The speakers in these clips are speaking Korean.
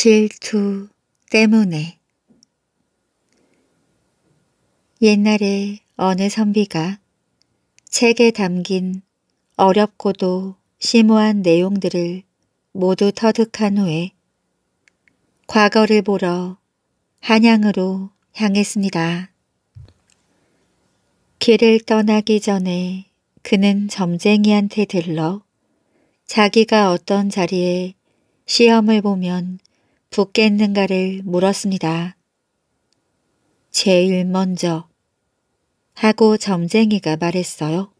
질투 때문에 옛날에 어느 선비가 책에 담긴 어렵고도 심오한 내용들을 모두 터득한 후에 과거를 보러 한양으로 향했습니다. 길을 떠나기 전에 그는 점쟁이한테 들러 자기가 어떤 자리에 시험을 보면 붙겠는가를 물었습니다. 제일 먼저 하고 점쟁이가 말했어요.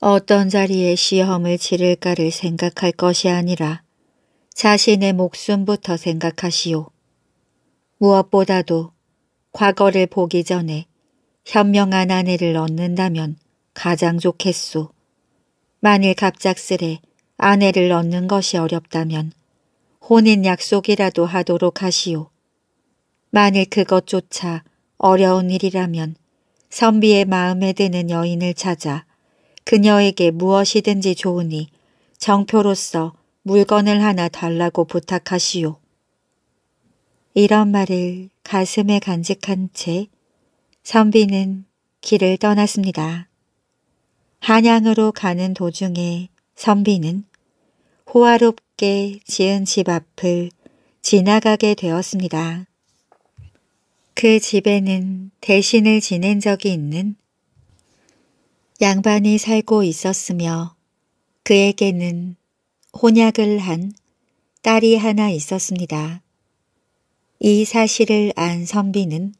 어떤 자리에 시험을 치를까를 생각할 것이 아니라 자신의 목숨부터 생각하시오. 무엇보다도 과거를 보기 전에 현명한 아내를 얻는다면 가장 좋겠소. 만일 갑작스레 아내를 얻는 것이 어렵다면 혼인 약속이라도 하도록 하시오. 만일 그것조차 어려운 일이라면 선비의 마음에 드는 여인을 찾아 그녀에게 무엇이든지 좋으니 정표로서 물건을 하나 달라고 부탁하시오. 이런 말을 가슴에 간직한 채 선비는 길을 떠났습니다. 한양으로 가는 도중에 선비는 호화롭 함께 지은 집 앞을 지나가게 되었습니다. 그 집에는 대신을 지낸 적이 있는 양반이 살고 있었으며 그에게는 혼약을 한 딸이 하나 있었습니다. 이 사실을 안 선비는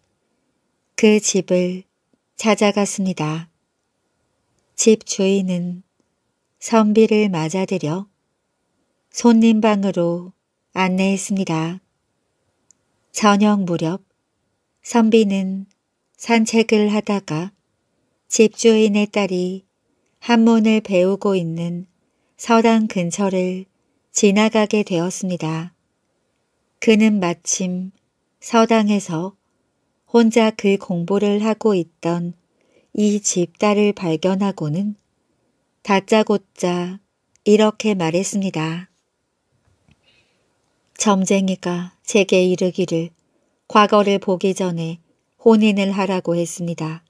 그 집을 찾아갔습니다. 집 주인은 선비를 맞아들여 손님 방으로 안내했습니다. 저녁 무렵 선비는 산책을 하다가 집주인의 딸이 한문을 배우고 있는 서당 근처를 지나가게 되었습니다. 그는 마침 서당에서 혼자 그 공부를 하고 있던 이 집딸을 발견하고는 다짜고짜 이렇게 말했습니다. 점쟁이가 제게 이르기를 과거를 보기 전에 혼인을 하라고 했습니다.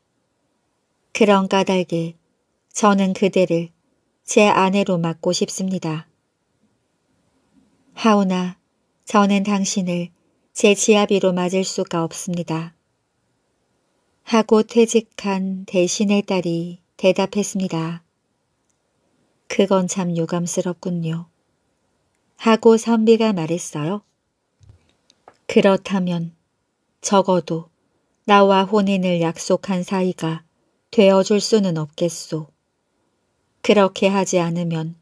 그런 까닭에 저는 그대를 제 아내로 맡고 싶습니다. 하오나 저는 당신을 제 지아비로 맞을 수가 없습니다. 하고 퇴직한 대신의 딸이 대답했습니다. 그건 참 유감스럽군요. 하고 선비가 말했어요. 그렇다면 적어도 나와 혼인을 약속한 사이가 되어줄 수는 없겠소. 그렇게 하지 않으면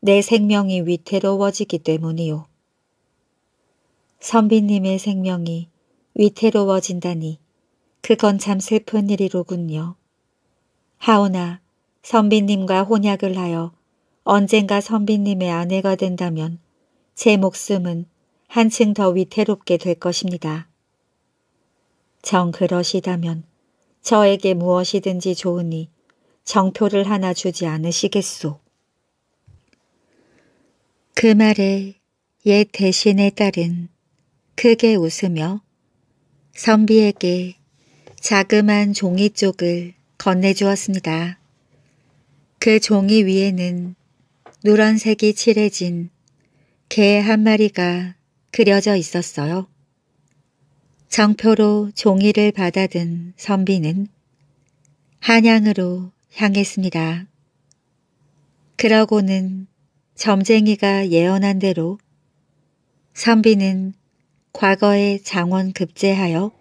내 생명이 위태로워지기 때문이오 선비님의 생명이 위태로워진다니 그건 참 슬픈 일이로군요. 하오나 선비님과 혼약을 하여 언젠가 선비님의 아내가 된다면 제 목숨은 한층 더 위태롭게 될 것입니다. 정 그러시다면 저에게 무엇이든지 좋으니 정표를 하나 주지 않으시겠소. 그 말에 옛 대신의 딸은 크게 웃으며 선비에게 자그만 종이 쪽을 건네주었습니다. 그 종이 위에는 노란색이 칠해진 개한 마리가 그려져 있었어요. 정표로 종이를 받아든 선비는 한양으로 향했습니다. 그러고는 점쟁이가 예언한 대로 선비는 과거에 장원 급제하여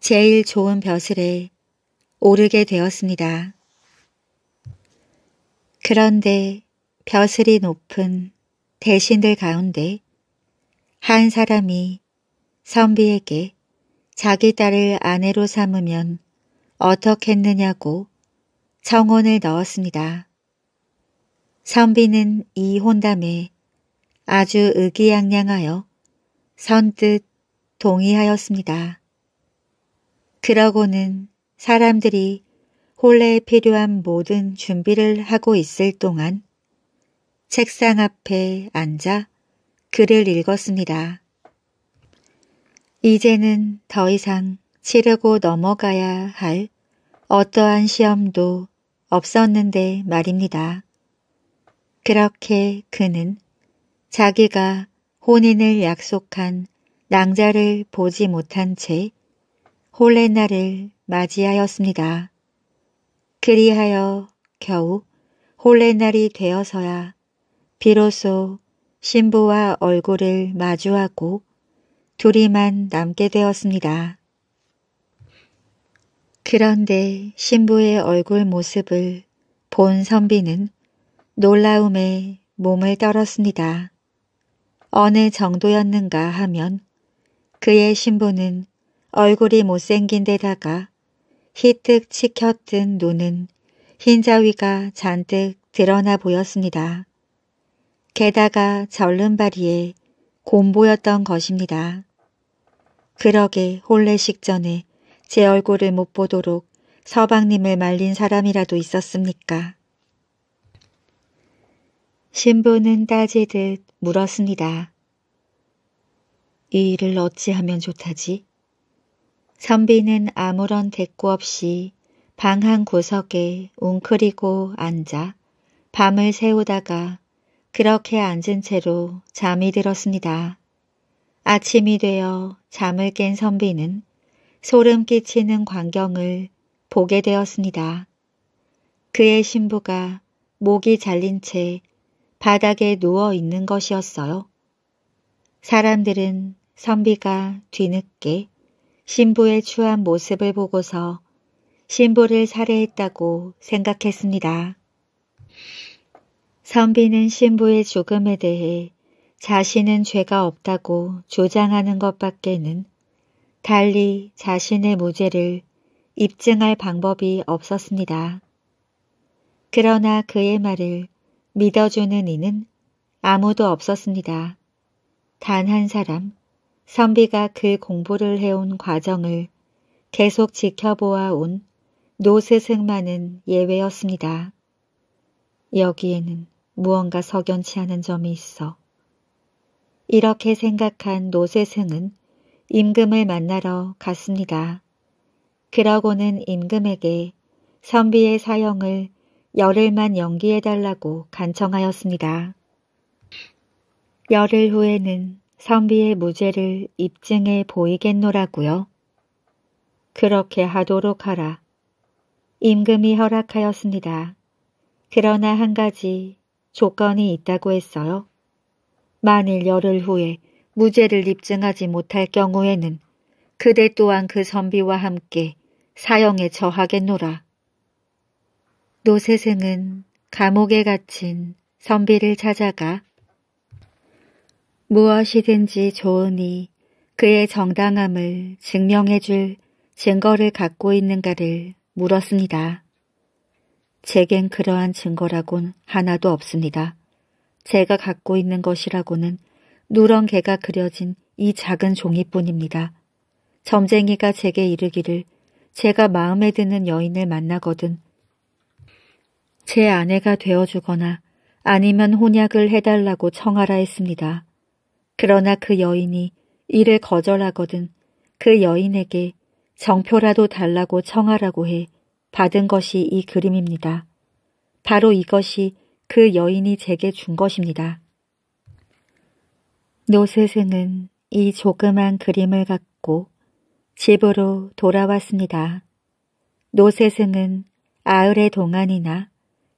제일 좋은 벼슬에 오르게 되었습니다. 그런데 벼슬이 높은 대신들 가운데 한 사람이 선비에게 자기 딸을 아내로 삼으면 어떻겠느냐고 청혼을 넣었습니다. 선비는 이 혼담에 아주 의기양양하여 선뜻 동의하였습니다. 그러고는 사람들이 혼례에 필요한 모든 준비를 하고 있을 동안 책상 앞에 앉아 글을 읽었습니다. 이제는 더 이상 치르고 넘어가야 할 어떠한 시험도 없었는데 말입니다. 그렇게 그는 자기가 혼인을 약속한 낭자를 보지 못한 채 홀레나를 맞이하였습니다. 그리하여 겨우 홀레날이 되어서야 비로소 신부와 얼굴을 마주하고 둘이만 남게 되었습니다. 그런데 신부의 얼굴 모습을 본 선비는 놀라움에 몸을 떨었습니다. 어느 정도였는가 하면 그의 신부는 얼굴이 못생긴 데다가 희뜩 치켰던 눈은 흰자위가 잔뜩 드러나 보였습니다. 게다가 절름발이에 곰보였던 것입니다. 그러게 혼례식 전에 제 얼굴을 못 보도록 서방님을 말린 사람이라도 있었습니까? 신부는 따지듯 물었습니다. 이 일을 어찌하면 좋다지? 선비는 아무런 대꾸 없이 방 한 구석에 웅크리고 앉아 밤을 새우다가 그렇게 앉은 채로 잠이 들었습니다. 아침이 되어 잠을 깬 선비는 소름 끼치는 광경을 보게 되었습니다. 그의 신부가 목이 잘린 채 바닥에 누워 있는 것이었어요. 사람들은 선비가 뒤늦게 신부의 추한 모습을 보고서 신부를 살해했다고 생각했습니다. 선비는 신부의 죽음에 대해 자신은 죄가 없다고 주장하는 것밖에는 달리 자신의 무죄를 입증할 방법이 없었습니다. 그러나 그의 말을 믿어주는 이는 아무도 없었습니다. 단 한 사람, 선비가 그 공부를 해온 과정을 계속 지켜보아 온 노스승만은 예외였습니다. 여기에는 무언가 석연치 않은 점이 있어. 이렇게 생각한 노세승은 임금을 만나러 갔습니다. 그러고는 임금에게 선비의 사형을 열흘만 연기해달라고 간청하였습니다. 열흘 후에는 선비의 무죄를 입증해 보이겠노라고요. 그렇게 하도록 하라. 임금이 허락하였습니다. 그러나 한 가지 조건이 있다고 했어요. 만일 열흘 후에 무죄를 입증하지 못할 경우에는 그대 또한 그 선비와 함께 사형에 처하겠노라. 노세승은 감옥에 갇힌 선비를 찾아가 무엇이든지 좋으니 그의 정당함을 증명해줄 증거를 갖고 있는가를 물었습니다. 제겐 그러한 증거라곤 하나도 없습니다. 제가 갖고 있는 것이라고는 누런 개가 그려진 이 작은 종이뿐입니다. 점쟁이가 제게 이르기를 제가 마음에 드는 여인을 만나거든 제 아내가 되어주거나 아니면 혼약을 해달라고 청하라 했습니다. 그러나 그 여인이 이를 거절하거든 그 여인에게 정표라도 달라고 청하라고 해 받은 것이 이 그림입니다. 바로 이것이 그 여인이 제게 준 것입니다. 노세스은이 조그만 그림을 갖고 집으로 돌아왔습니다. 노세승은 아흘의 동안이나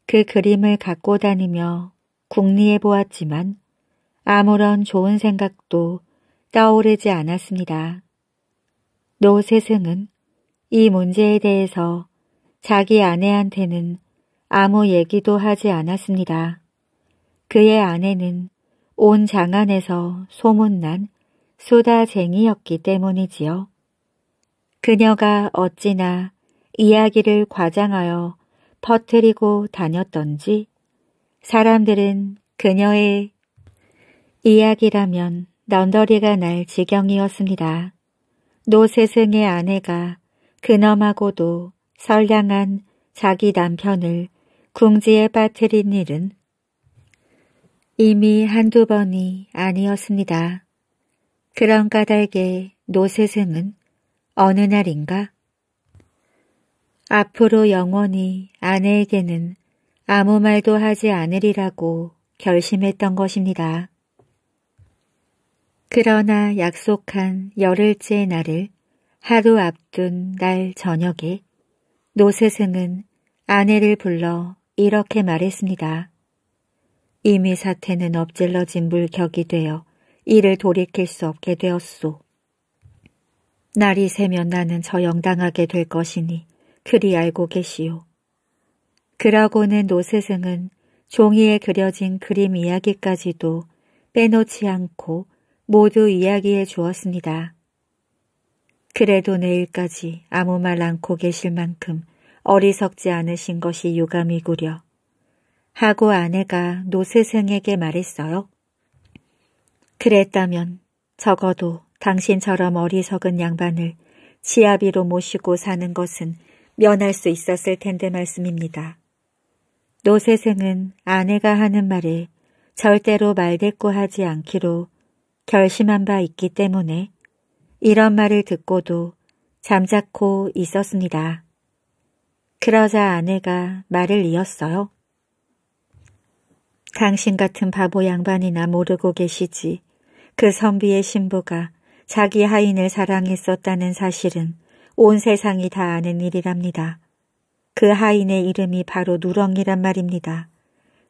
그 그림을 갖고 다니며 궁리해 보았지만 아무런 좋은 생각도 떠오르지 않았습니다. 노세승은 이 문제에 대해서 자기 아내한테는 아무 얘기도 하지 않았습니다. 그의 아내는 온 장안에서 소문난 소다쟁이였기 때문이지요. 그녀가 어찌나 이야기를 과장하여 퍼뜨리고 다녔던지 사람들은 그녀의 이야기라면 넌더리가 날 지경이었습니다. 노세승의 아내가 그놈하고도 선량한 자기 남편을 궁지에 빠뜨린 일은 이미 한두 번이 아니었습니다. 그런 까닭에 노세생은 어느 날인가 앞으로 영원히 아내에게는 아무 말도 하지 않으리라고 결심했던 것입니다. 그러나 약속한 열흘째 날을 하루 앞둔 날 저녁에 노세승은 아내를 불러 이렇게 말했습니다. 이미 사태는 엎질러진 물격이 되어 이를 돌이킬 수 없게 되었소. 날이 새면 나는 저영당하게 될 것이니 그리 알고 계시오. 그러고는 노세승은 종이에 그려진 그림 이야기까지도 빼놓지 않고 모두 이야기해 주었습니다. 그래도 내일까지 아무 말 않고 계실 만큼 어리석지 않으신 것이 유감이구려. 하고 아내가 노세생에게 말했어요. 그랬다면 적어도 당신처럼 어리석은 양반을 지아비로 모시고 사는 것은 면할 수 있었을 텐데 말씀입니다. 노세생은 아내가 하는 말에 절대로 말대꾸하지 않기로 결심한 바 있기 때문에 이런 말을 듣고도 잠자코 있었습니다. 그러자 아내가 말을 이었어요. 당신 같은 바보 양반이나 모르고 계시지. 그 선비의 신부가 자기 하인을 사랑했었다는 사실은 온 세상이 다 아는 일이랍니다. 그 하인의 이름이 바로 누렁이란 말입니다.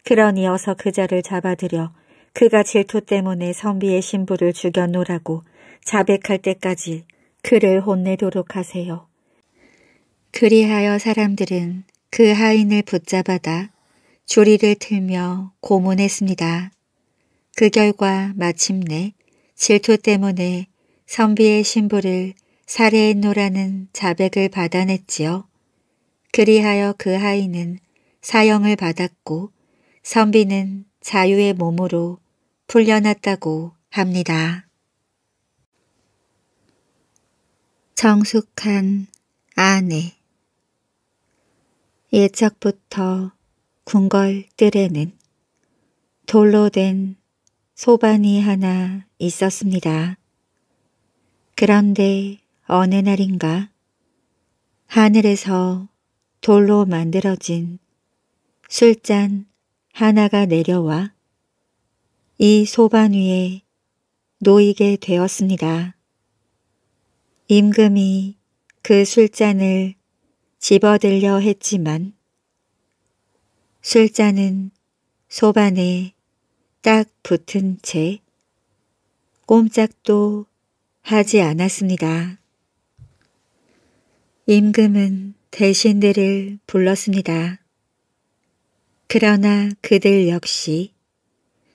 그러니 어서 그자를 잡아들여 그가 질투 때문에 선비의 신부를 죽여놓으라고 자백할 때까지 그를 혼내도록 하세요. 그리하여 사람들은 그 하인을 붙잡아다 주리를 틀며 고문했습니다. 그 결과 마침내 질투 때문에 선비의 신부를 살해했노라는 자백을 받아냈지요. 그리하여 그 하인은 사형을 받았고 선비는 자유의 몸으로 풀려났다고 합니다. 정숙한 아내 예적부터 궁궐뜰에는 돌로 된 소반이 하나 있었습니다. 그런데 어느 날인가 하늘에서 돌로 만들어진 술잔 하나가 내려와 이 소반 위에 놓이게 되었습니다. 임금이 그 술잔을 집어들려 했지만 술잔은 소반에 딱 붙은 채 꼼짝도 하지 않았습니다. 임금은 대신들을 불렀습니다. 그러나 그들 역시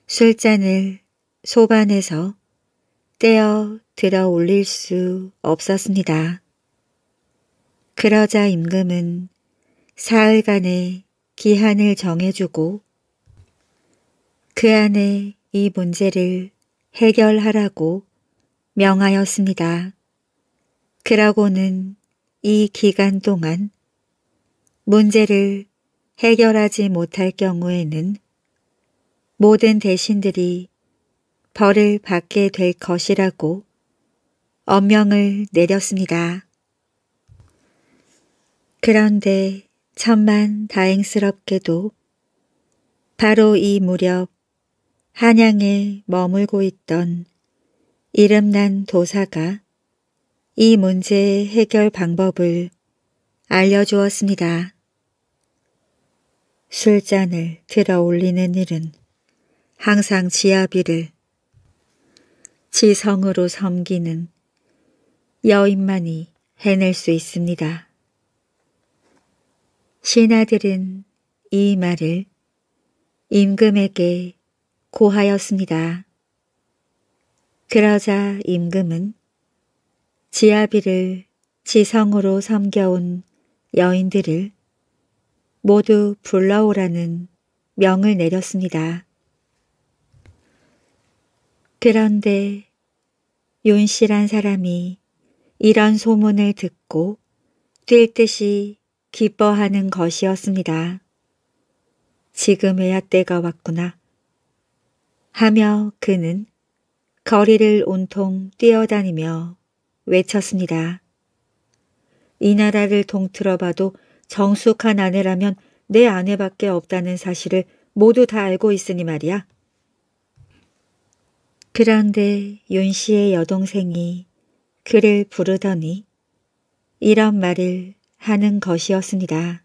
술잔을 소반에서 떼어 들어 올릴 수 없었습니다. 그러자 임금은 사흘간의 기한을 정해주고 그 안에 이 문제를 해결하라고 명하였습니다. 그러고는 이 기간 동안 문제를 해결하지 못할 경우에는 모든 대신들이 벌을 받게 될 것이라고 엄명을 내렸습니다. 그런데 천만 다행스럽게도 바로 이 무렵 한양에 머물고 있던 이름난 도사가 이 문제의 해결 방법을 알려주었습니다. 술잔을 들어 올리는 일은 항상 지아비를 지성으로 섬기는 여인만이 해낼 수 있습니다. 신하들은 이 말을 임금에게 고하였습니다. 그러자 임금은 지아비를 지성으로 섬겨온 여인들을 모두 불러오라는 명을 내렸습니다. 그런데 윤씨란 사람이 이런 소문을 듣고 뛸 듯이 기뻐하는 것이었습니다. 지금에야 때가 왔구나. 하며 그는 거리를 온통 뛰어다니며 외쳤습니다. 이 나라를 동틀어 봐도 정숙한 아내라면 내 아내밖에 없다는 사실을 모두 다 알고 있으니 말이야. 그런데 윤 씨의 여동생이 그를 부르더니 이런 말을 하는 것이었습니다.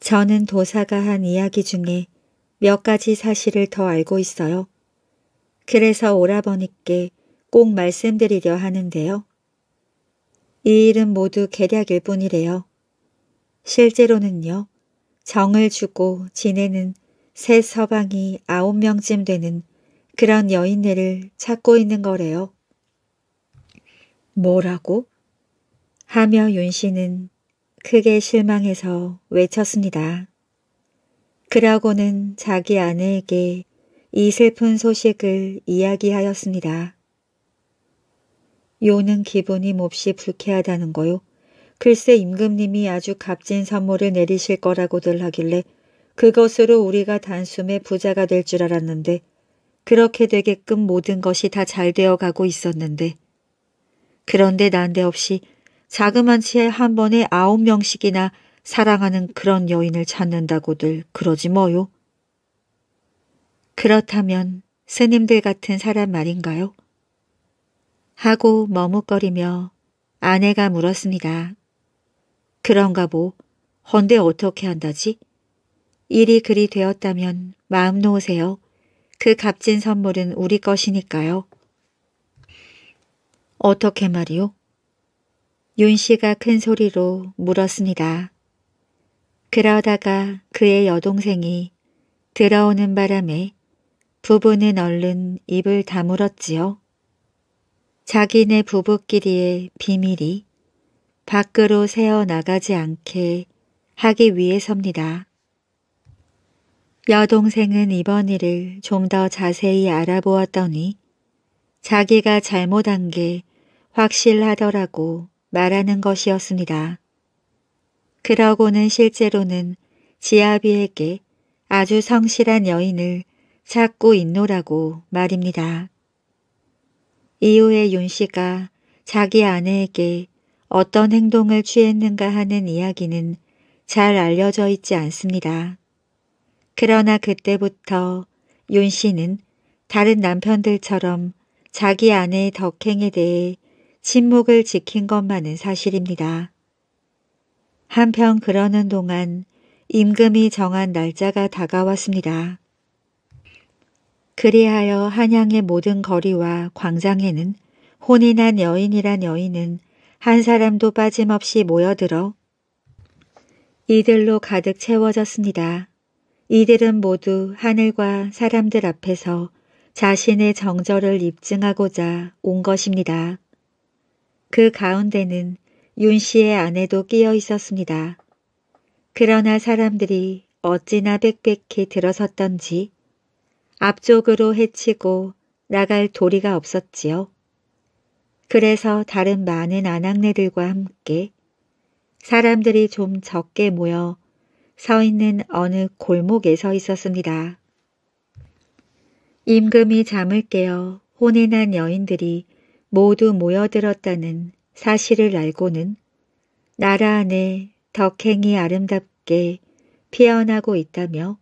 저는 도사가 한 이야기 중에 몇 가지 사실을 더 알고 있어요. 그래서 오라버니께 꼭 말씀드리려 하는데요. 이 일은 모두 계략일 뿐이래요. 실제로는요. 정을 주고 지내는 새 서방이 아홉 명쯤 되는 그런 여인네를 찾고 있는 거래요. 뭐라고? 하며 윤 씨는 크게 실망해서 외쳤습니다. 그러고는 자기 아내에게 이 슬픈 소식을 이야기하였습니다. 요는 기분이 몹시 불쾌하다는 거요. 글쎄 임금님이 아주 값진 선물을 내리실 거라고들 하길래 그것으로 우리가 단숨에 부자가 될 줄 알았는데 그렇게 되게끔 모든 것이 다 잘 되어가고 있었는데 그런데 난데없이 자그만 치에 한 번에 아홉 명씩이나 사랑하는 그런 여인을 찾는다고들 그러지 뭐요. 그렇다면 스님들 같은 사람 말인가요? 하고 머뭇거리며 아내가 물었습니다. 그런가 보. 헌데 어떻게 한다지? 일이 그리 되었다면 마음 놓으세요. 그 값진 선물은 우리 것이니까요. 어떻게 말이오윤 씨가 큰 소리로 물었습니다. 그러다가 그의 여동생이 들어오는 바람에 부부는 얼른 입을 다물었지요. 자기네 부부끼리의 비밀이 밖으로 새어나가지 않게 하기 위해서입니다 여동생은 이번 일을 좀 더 자세히 알아보았더니 자기가 잘못한 게 확실하더라고 말하는 것이었습니다. 그러고는 실제로는 지아비에게 아주 성실한 여인을 찾고 있노라고 말입니다. 이후에 윤 씨가 자기 아내에게 어떤 행동을 취했는가 하는 이야기는 잘 알려져 있지 않습니다. 그러나 그때부터 윤 씨는 다른 남편들처럼 자기 아내 덕행에 대해 침묵을 지킨 것만은 사실입니다. 한편 그러는 동안 임금이 정한 날짜가 다가왔습니다. 그리하여 한양의 모든 거리와 광장에는 혼인한 여인이란 여인은 한 사람도 빠짐없이 모여들어 이들로 가득 채워졌습니다. 이들은 모두 하늘과 사람들 앞에서 자신의 정절을 입증하고자 온 것입니다. 그 가운데는 윤 씨의 아내도 끼어 있었습니다. 그러나 사람들이 어찌나 빽빽히 들어섰던지 앞쪽으로 헤치고 나갈 도리가 없었지요. 그래서 다른 많은 아낙네들과 함께 사람들이 좀 적게 모여 서 있는 어느 골목에 서 있었습니다. 임금이 잠을 깨어 혼이 난 여인들이 모두 모여들었다는 사실을 알고는 나라 안에 덕행이 아름답게 피어나고 있다며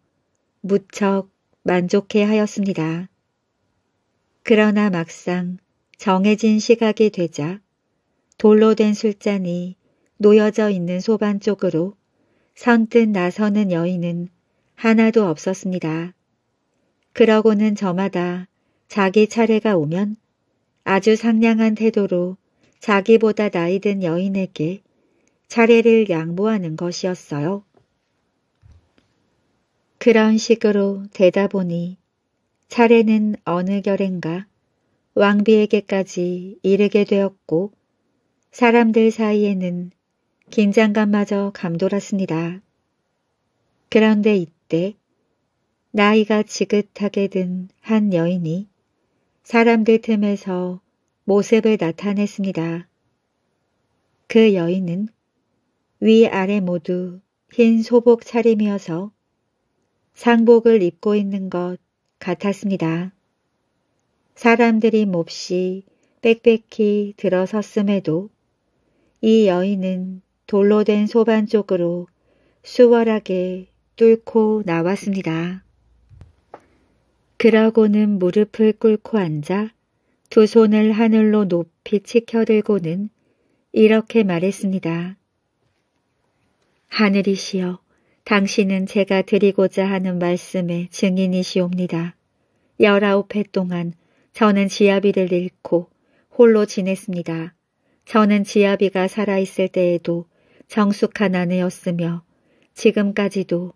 무척 만족해 하였습니다. 그러나 막상 정해진 시각이 되자 돌로 된 술잔이 놓여져 있는 소반 쪽으로 선뜻 나서는 여인은 하나도 없었습니다. 그러고는 저마다 자기 차례가 오면 아주 상냥한 태도로 자기보다 나이든 여인에게 차례를 양보하는 것이었어요. 그런 식으로 되다 보니 차례는 어느 결엔가 왕비에게까지 이르게 되었고 사람들 사이에는 긴장감마저 감돌았습니다. 그런데 이때 나이가 지긋하게 든 한 여인이 사람들 틈에서 모습을 나타냈습니다. 그 여인은 위아래 모두 흰 소복 차림이어서 상복을 입고 있는 것 같았습니다. 사람들이 몹시 빽빽히 들어섰음에도 이 여인은 돌로 된 소반 쪽으로 수월하게 뚫고 나왔습니다. 그러고는 무릎을 꿇고 앉아 두 손을 하늘로 높이 치켜들고는 이렇게 말했습니다. 하늘이시여, 당신은 제가 드리고자 하는 말씀의 증인이시옵니다. 열아홉 해 동안 저는 지아비를 잃고 홀로 지냈습니다. 저는 지아비가 살아있을 때에도 정숙한 아내였으며 지금까지도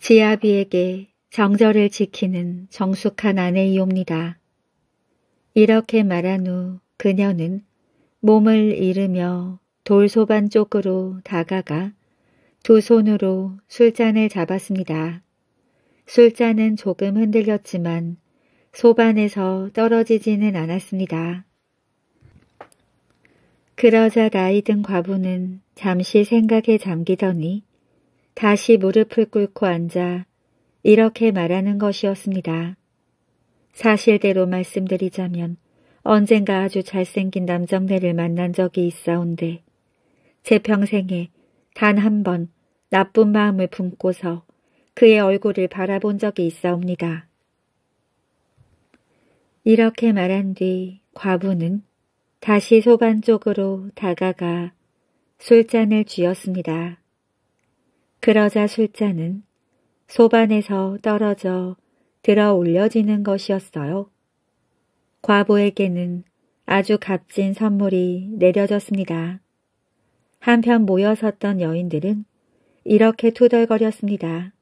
지아비에게 정절을 지키는 정숙한 아내이옵니다. 이렇게 말한 후 그녀는 몸을 잃으며 돌소반 쪽으로 다가가 두 손으로 술잔을 잡았습니다. 술잔은 조금 흔들렸지만 소반에서 떨어지지는 않았습니다. 그러자 나이든 과부는 잠시 생각에 잠기더니 다시 무릎을 꿇고 앉아 이렇게 말하는 것이었습니다. 사실대로 말씀드리자면 언젠가 아주 잘생긴 남정네를 만난 적이 있사온데 제 평생에 단 한 번 나쁜 마음을 품고서 그의 얼굴을 바라본 적이 있사옵니다. 이렇게 말한 뒤 과부는 다시 소반 쪽으로 다가가 술잔을 쥐었습니다. 그러자 술잔은 소반에서 떨어져 들어 올려지는 것이었어요. 과부에게는 아주 값진 선물이 내려졌습니다. 한편 모여 섰던 여인들은 이렇게 투덜거렸습니다.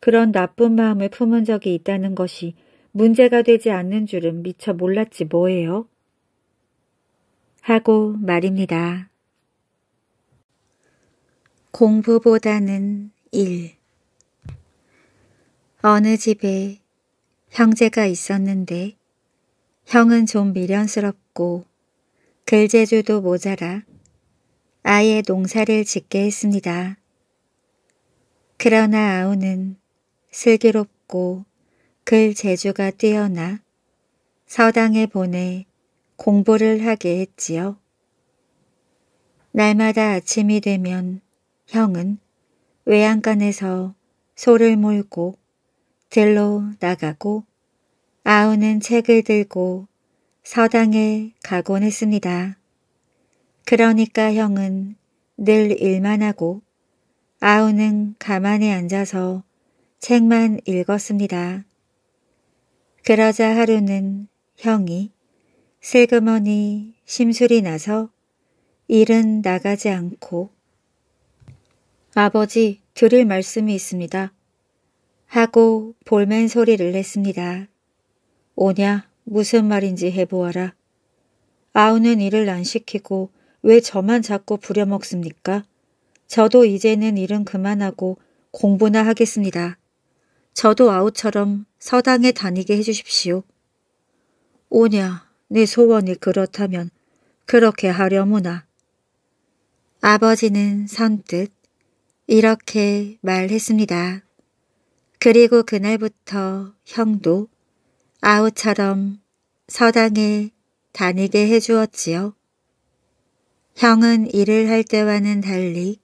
그런 나쁜 마음을 품은 적이 있다는 것이 문제가 되지 않는 줄은 미처 몰랐지 뭐예요? 하고 말입니다. 공부보다는 일 어느 집에 형제가 있었는데 형은 좀 미련스럽고 글재주도 모자라 아예 농사를 짓게 했습니다. 그러나 아우는 슬기롭고 글재주가 뛰어나 서당에 보내 공부를 하게 했지요. 날마다 아침이 되면 형은 외양간에서 소를 몰고 들로 나가고 아우는 책을 들고 서당에 가곤 했습니다. 그러니까 형은 늘 일만 하고 아우는 가만히 앉아서 책만 읽었습니다. 그러자 하루는 형이 슬그머니 심술이 나서 일은 나가지 않고 아버지 드릴 말씀이 있습니다. 하고 볼멘 소리를 냈습니다. 오냐 무슨 말인지 해보아라. 아우는 일을 안 시키고 왜 저만 자꾸 부려먹습니까? 저도 이제는 일은 그만하고 공부나 하겠습니다. 저도 아우처럼 서당에 다니게 해주십시오. 오냐, 내 소원이 그렇다면 그렇게 하려무나. 아버지는 선뜻 이렇게 말했습니다. 그리고 그날부터 형도 아우처럼 서당에 다니게 해주었지요. 형은 일을 할 때와는 달리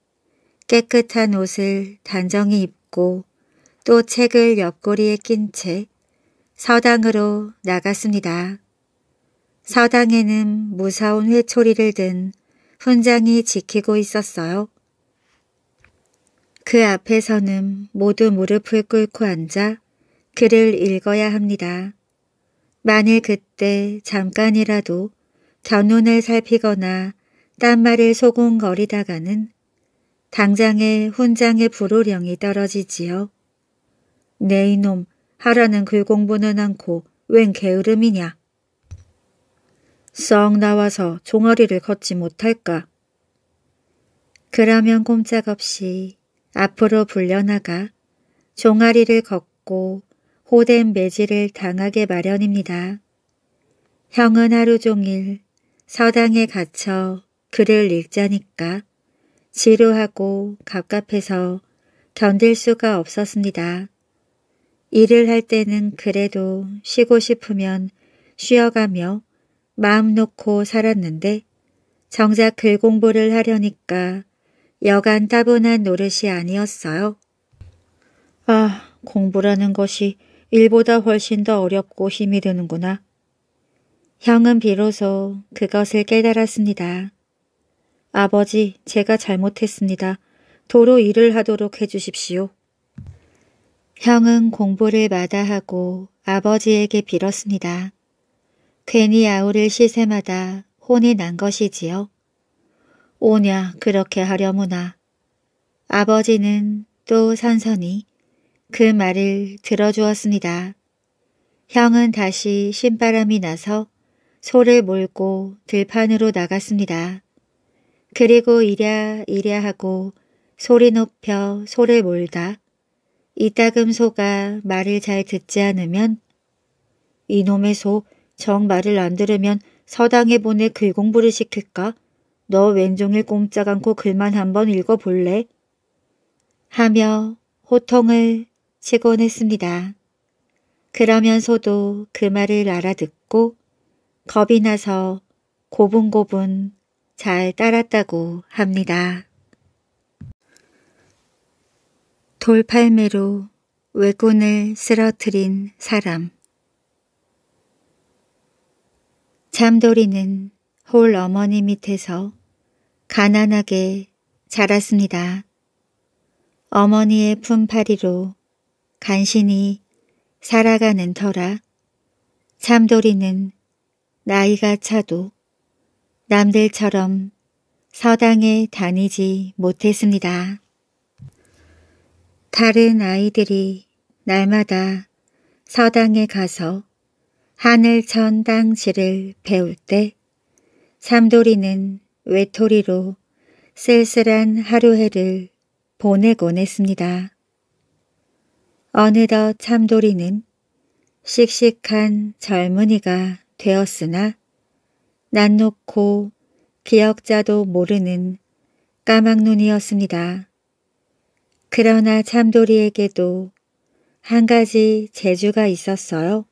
깨끗한 옷을 단정히 입고 또 책을 옆구리에 낀 채 서당으로 나갔습니다. 서당에는 무서운 회초리를 든 훈장이 지키고 있었어요. 그 앞에서는 모두 무릎을 꿇고 앉아 글을 읽어야 합니다. 만일 그때 잠깐이라도 견눈을 살피거나 딴말을 소곤거리다가는 당장에 훈장의 불호령이 떨어지지요. 네 이놈 하라는 글 공부는 않고 웬 게으름이냐. 썩 나와서 종아리를 걷지 못할까. 그러면 꼼짝없이 앞으로 불려나가 종아리를 걷고 호된 매질을 당하게 마련입니다. 형은 하루 종일 서당에 갇혀 글을 읽자니까 지루하고 갑갑해서 견딜 수가 없었습니다. 일을 할 때는 그래도 쉬고 싶으면 쉬어가며 마음 놓고 살았는데 정작 글 공부를 하려니까 여간 따분한 노릇이 아니었어요. 아, 공부라는 것이 일보다 훨씬 더 어렵고 힘이 드는구나. 형은 비로소 그것을 깨달았습니다. 아버지, 제가 잘못했습니다. 도로 일을 하도록 해주십시오. 형은 공부를 마다하고 아버지에게 빌었습니다. 괜히 아우를 시세마다 혼이 난 것이지요. 오냐 그렇게 하려무나 아버지는 또 선선히 그 말을 들어주었습니다. 형은 다시 신바람이 나서 소를 몰고 들판으로 나갔습니다. 그리고 이랴 이랴 하고 소리 높여 소를 몰다 이따금 소가 말을 잘 듣지 않으면 이놈의 소 정 말을 안 들으면 서당에 보내 글공부를 시킬까 너 왼종일 꼼짝 않고 글만 한번 읽어볼래? 하며 호통을 치곤 했습니다. 그러면서도 그 말을 알아듣고 겁이 나서 고분고분 잘 따랐다고 합니다. 돌팔매로 외군을 쓰러뜨린 사람 잠돌이는 홀 어머니 밑에서 가난하게 자랐습니다. 어머니의 품파리로 간신히 살아가는 터라 참돌이는 나이가 차도 남들처럼 서당에 다니지 못했습니다. 다른 아이들이 날마다 서당에 가서 하늘천 당시를 배울 때 삼돌이는 외톨이로 쓸쓸한 하루해를 보내곤 했습니다. 어느덧 참돌이는 씩씩한 젊은이가 되었으나 낯놓고 기억자도 모르는 까막눈이었습니다. 그러나 참돌이에게도 한 가지 재주가 있었어요.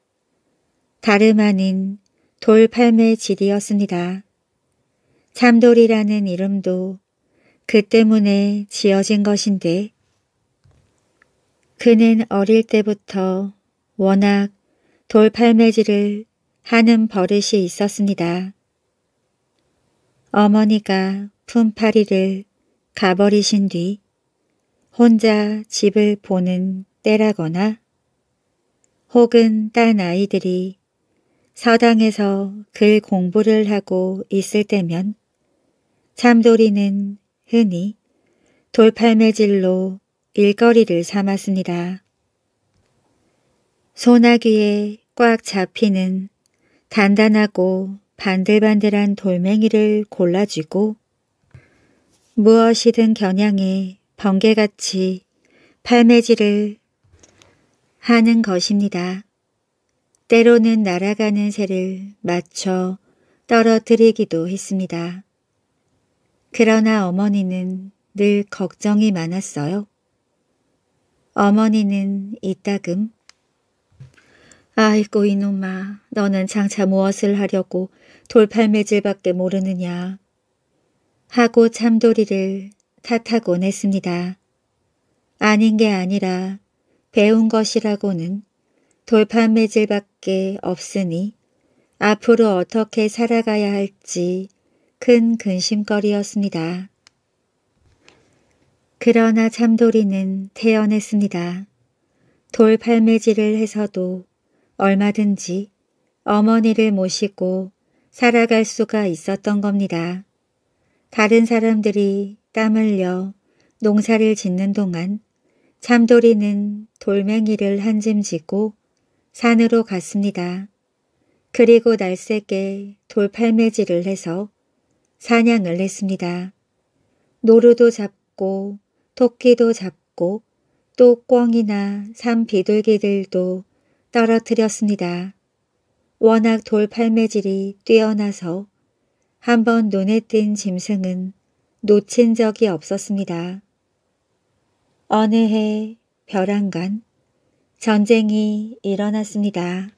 다름 아닌 돌팔매질이었습니다. 참돌이라는 이름도 그 때문에 지어진 것인데 그는 어릴 때부터 워낙 돌팔매질을 하는 버릇이 있었습니다. 어머니가 품파리를 가버리신 뒤 혼자 집을 보는 때라거나 혹은 딴 아이들이 서당에서 글 공부를 하고 있을 때면 참돌이는 흔히 돌팔매질로 일거리를 삼았습니다. 소나귀에 꽉 잡히는 단단하고 반들반들한 돌멩이를 골라주고 무엇이든 겨냥해 번개같이 팔매질을 하는 것입니다. 때로는 날아가는 새를 맞춰 떨어뜨리기도 했습니다. 그러나 어머니는 늘 걱정이 많았어요. 어머니는 이따금 아이고 이놈아 너는 장차 무엇을 하려고 돌팔매질밖에 모르느냐 하고 참돌이를 탓하곤 했습니다. 아닌 게 아니라 배운 것이라고는 돌팔매질밖에 없으니 앞으로 어떻게 살아가야 할지 큰 근심거리였습니다. 그러나 참돌이는 태연했습니다. 돌팔매질을 해서도 얼마든지 어머니를 모시고 살아갈 수가 있었던 겁니다. 다른 사람들이 땀 흘려 농사를 짓는 동안 참돌이는 돌멩이를 한 짐짓고 산으로 갔습니다. 그리고 날쌔게 돌팔매질을 해서 사냥을 냈습니다. 노루도 잡고 토끼도 잡고 또 꿩이나 산비둘기들도 떨어뜨렸습니다. 워낙 돌팔매질이 뛰어나서 한번 눈에 띈 짐승은 놓친 적이 없었습니다. 어느 해 벼랑간 전쟁이 일어났습니다.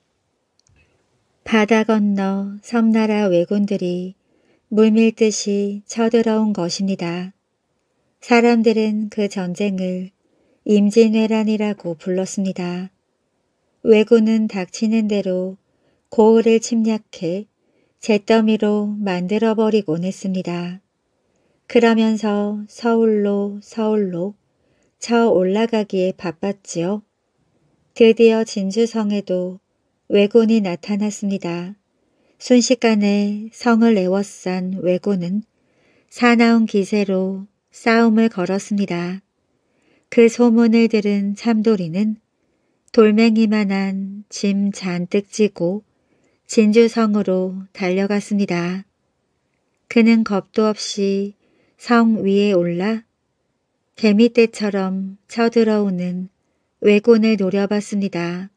바다 건너 섬나라 왜군들이 물밀듯이 쳐들어온 것입니다. 사람들은 그 전쟁을 임진왜란이라고 불렀습니다. 왜군은 닥치는 대로 고을을 침략해 잿더미로 만들어버리곤 했습니다. 그러면서 서울로 서울로 쳐 올라가기에 바빴지요. 드디어 진주성에도 왜군이 나타났습니다. 순식간에 성을 에워싼 왜군은 사나운 기세로 싸움을 걸었습니다. 그 소문을 들은 참돌이는 돌멩이만한 짐 잔뜩 지고 진주성으로 달려갔습니다. 그는 겁도 없이 성 위에 올라 개미떼처럼 쳐들어오는 왜군을 노려봤습니다.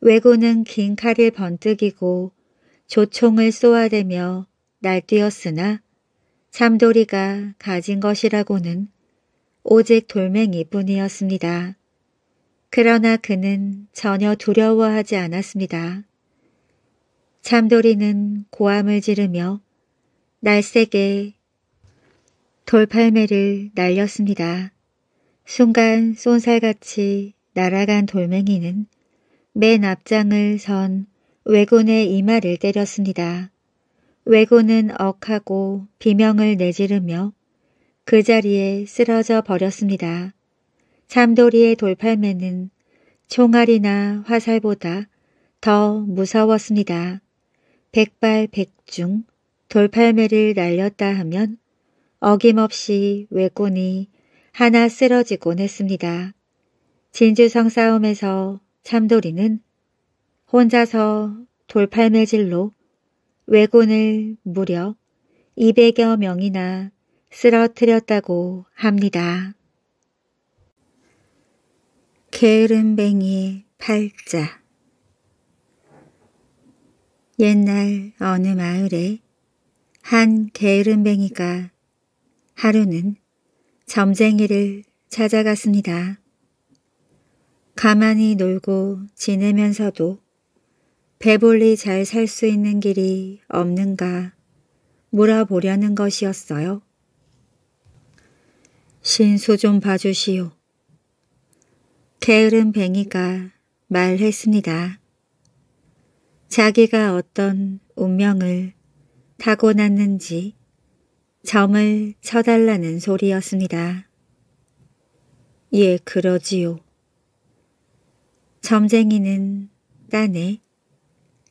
왜군은 긴 칼을 번뜩이고 조총을 쏘아대며 날뛰었으나 참돌이가 가진 것이라고는 오직 돌멩이뿐이었습니다. 그러나 그는 전혀 두려워하지 않았습니다. 참돌이는 고함을 지르며 날색게 돌팔매를 날렸습니다. 순간 쏜살같이 날아간 돌멩이는 맨 앞장을 선 외군의 이마를 때렸습니다. 외군은 억하고 비명을 내지르며 그 자리에 쓰러져 버렸습니다. 참돌이의 돌팔매는 총알이나 화살보다 더 무서웠습니다. 백발 백중 돌팔매를 날렸다 하면 어김없이 외군이 하나 쓰러지곤 했습니다. 진주성 싸움에서 참돌이는 혼자서 돌팔매질로 왜군을 무려 200여 명이나 쓰러뜨렸다고 합니다. 게으름뱅이 팔자 옛날 어느 마을에 한 게으름뱅이가 하루는 점쟁이를 찾아갔습니다. 가만히 놀고 지내면서도 배불리 잘 살 수 있는 길이 없는가 물어보려는 것이었어요. 신수 좀 봐주시오. 게으른 뱅이가 말했습니다. 자기가 어떤 운명을 타고났는지 점을 쳐달라는 소리였습니다. 예, 그러지요. 점쟁이는 따에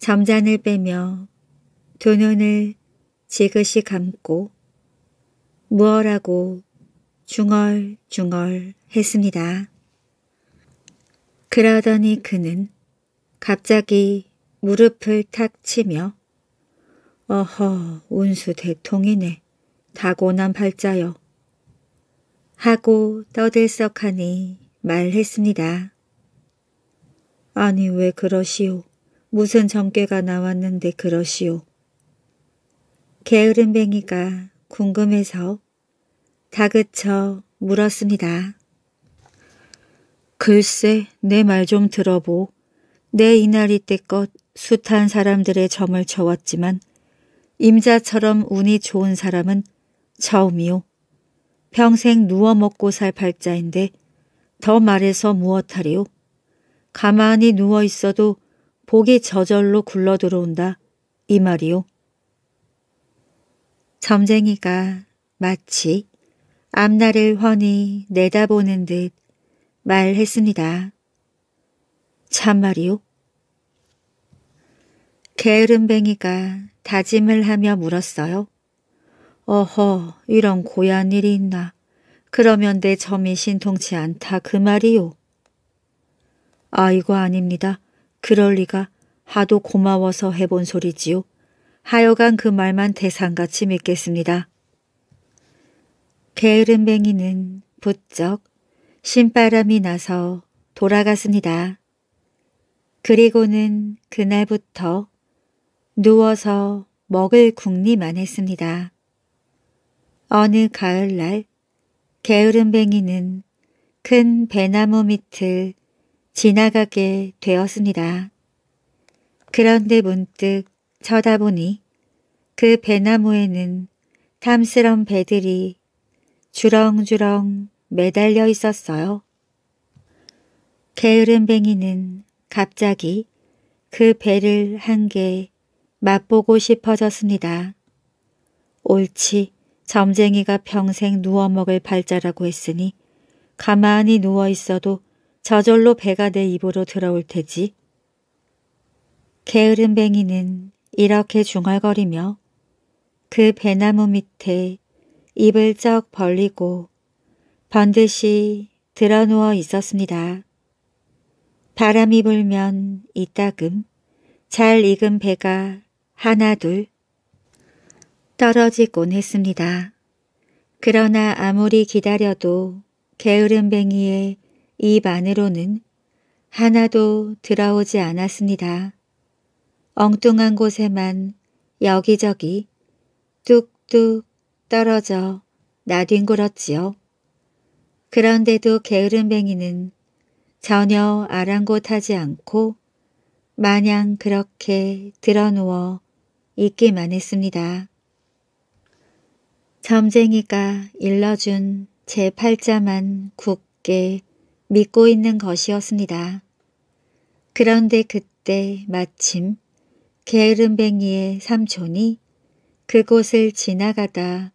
점잔을 빼며 두 눈을 지그시 감고 무얼하고 중얼중얼 했습니다. 그러더니 그는 갑자기 무릎을 탁 치며 어허 운수 대통이네 다고난 팔자여 하고 떠들썩하니 말했습니다. 아니 왜 그러시오. 무슨 점괘가 나왔는데 그러시오. 게으름뱅이가 궁금해서 다그쳐 물었습니다. 글쎄 내 말 좀 들어보. 내 이날 이때껏 숱한 사람들의 점을 쳐왔지만 임자처럼 운이 좋은 사람은 처음이오. 평생 누워 먹고 살 팔자인데 더 말해서 무엇하리오. 가만히 누워 있어도 복이 저절로 굴러 들어온다. 이말이오 점쟁이가 마치 앞날을 훤히 내다보는 듯 말했습니다. 참말이오 게으름뱅이가 다짐을 하며 물었어요. 어허, 이런 고얀 일이 있나. 그러면 내 점이 신통치 않다 그말이오 아이고 아닙니다. 그럴 리가. 하도 고마워서 해본 소리지요. 하여간 그 말만 대상같이 믿겠습니다. 게으름뱅이는 부쩍 신바람이 나서 돌아갔습니다. 그리고는 그날부터 누워서 먹을 궁리만 했습니다. 어느 가을날 게으름뱅이는 큰 배나무 밑을 지나가게 되었습니다. 그런데 문득 쳐다보니 그 배나무에는 탐스런 배들이 주렁주렁 매달려 있었어요. 게으름뱅이는 갑자기 그 배를 한 개 맛보고 싶어졌습니다. 옳지, 점쟁이가 평생 누워먹을 발자라고 했으니 가만히 누워있어도 저절로 배가 내 입으로 들어올 테지. 게으름뱅이는 이렇게 중얼거리며 그 배나무 밑에 입을 쩍 벌리고 번듯이 드러누워 있었습니다. 바람이 불면 이따금 잘 익은 배가 하나둘 떨어지곤 했습니다. 그러나 아무리 기다려도 게으름뱅이의 입 안으로는 하나도 들어오지 않았습니다. 엉뚱한 곳에만 여기저기 뚝뚝 떨어져 나뒹굴었지요. 그런데도 게으름뱅이는 전혀 아랑곳하지 않고 마냥 그렇게 드러누워 있기만 했습니다. 점쟁이가 일러준 제 팔자만 굳게 믿고 있는 것이었습니다. 그런데 그때 마침 게으름뱅이의 삼촌이 그곳을 지나가다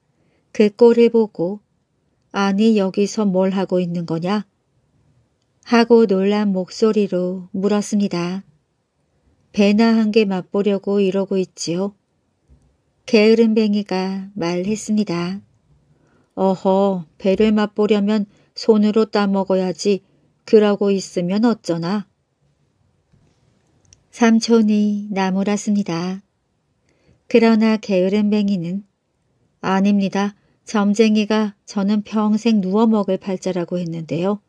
그 꼴을 보고 아니 여기서 뭘 하고 있는 거냐? 하고 놀란 목소리로 물었습니다. 배나 한 개 맛보려고 이러고 있지요. 게으름뱅이가 말했습니다. 어허, 배를 맛보려면 손으로 따먹어야지. 그러고 있으면 어쩌나. 삼촌이 나무랐습니다. 그러나 게으름뱅이는 아닙니다. 점쟁이가 저는 평생 누워 먹을 팔자라고 했는데요.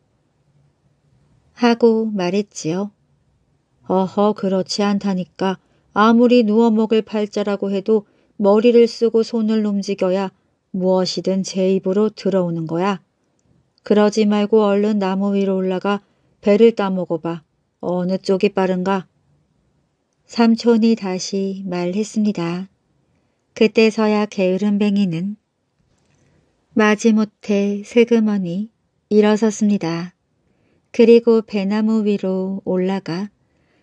하고 말했지요. 어허 그렇지 않다니까 아무리 누워 먹을 팔자라고 해도 머리를 쓰고 손을 움직여야 무엇이든 제 입으로 들어오는 거야. 그러지 말고 얼른 나무 위로 올라가 배를 따먹어봐. 어느 쪽이 빠른가? 삼촌이 다시 말했습니다. 그때서야 게으름뱅이는 마지못해 슬그머니 일어섰습니다. 그리고 배나무 위로 올라가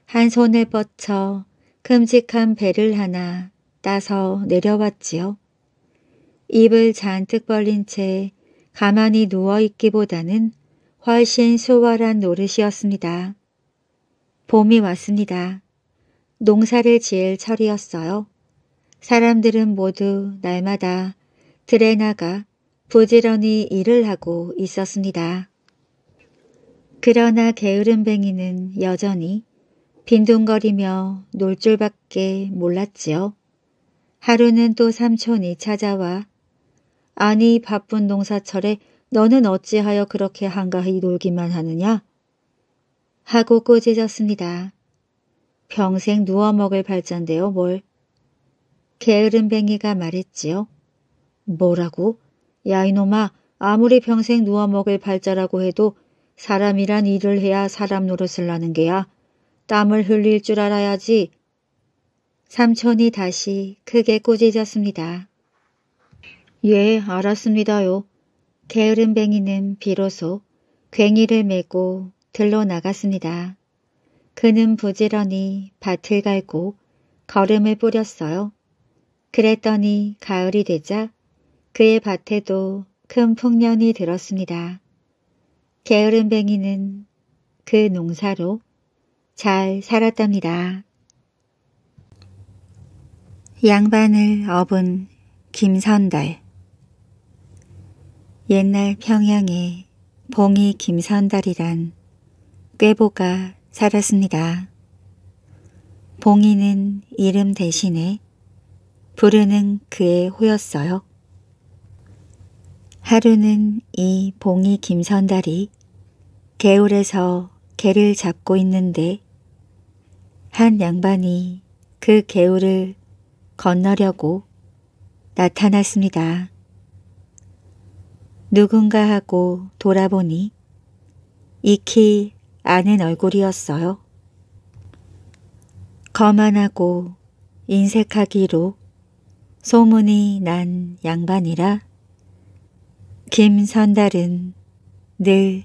한 손에 뻗쳐 큼직한 배를 하나 따서 내려왔지요. 입을 잔뜩 벌린 채 가만히 누워있기보다는 훨씬 수월한 노릇이었습니다. 봄이 왔습니다. 농사를 지을 철이었어요. 사람들은 모두 날마다 들에 나가 부지런히 일을 하고 있었습니다. 그러나 게으름뱅이는 여전히 빈둥거리며 놀 줄밖에 몰랐지요. 하루는 또 삼촌이 찾아와 아니 바쁜 농사철에 너는 어찌하여 그렇게 한가히 놀기만 하느냐? 하고 꾸짖었습니다 평생 누워 먹을 발자인데요 뭘. 게으름뱅이가 말했지요. 뭐라고? 야 이놈아 아무리 평생 누워 먹을 발자라고 해도 사람이란 일을 해야 사람 노릇을 하는 게야. 땀을 흘릴 줄 알아야지. 삼촌이 다시 크게 꾸짖었습니다. 예, 알았습니다요. 게으름뱅이는 비로소 괭이를 메고 들러 나갔습니다. 그는 부지런히 밭을 갈고 거름을 뿌렸어요. 그랬더니 가을이 되자 그의 밭에도 큰 풍년이 들었습니다. 게으름뱅이는 그 농사로 잘 살았답니다. 양반을 업은 김선달 옛날 평양에 봉이 김선달이란 꾀보가 살았습니다. 봉이는 이름 대신에 부르는 그의 호였어요. 하루는 이 봉이 김선달이 개울에서 개를 잡고 있는데 한 양반이 그 개울을 건너려고 나타났습니다. 누군가 하고 돌아보니 익히 아는 얼굴이었어요. 거만하고 인색하기로 소문이 난 양반이라 김선달은 늘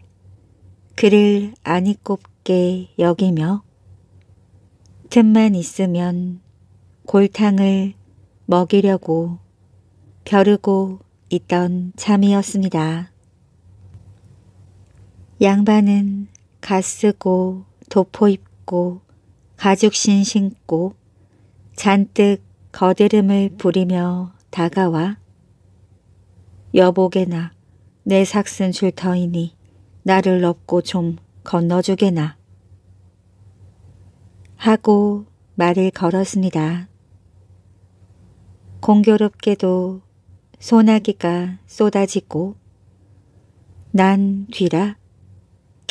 그를 아니꼽게 여기며 틈만 있으면 골탕을 먹이려고 벼르고 있던 참이었습니다. 양반은 가 쓰고 도포 입고 가죽신 신고 잔뜩 거드름을 부리며 다가와 여보게나 내 삭슨 줄 터이니 나를 업고 좀 건너주게나 하고 말을 걸었습니다. 공교롭게도 소나기가 쏟아지고 난 뒤라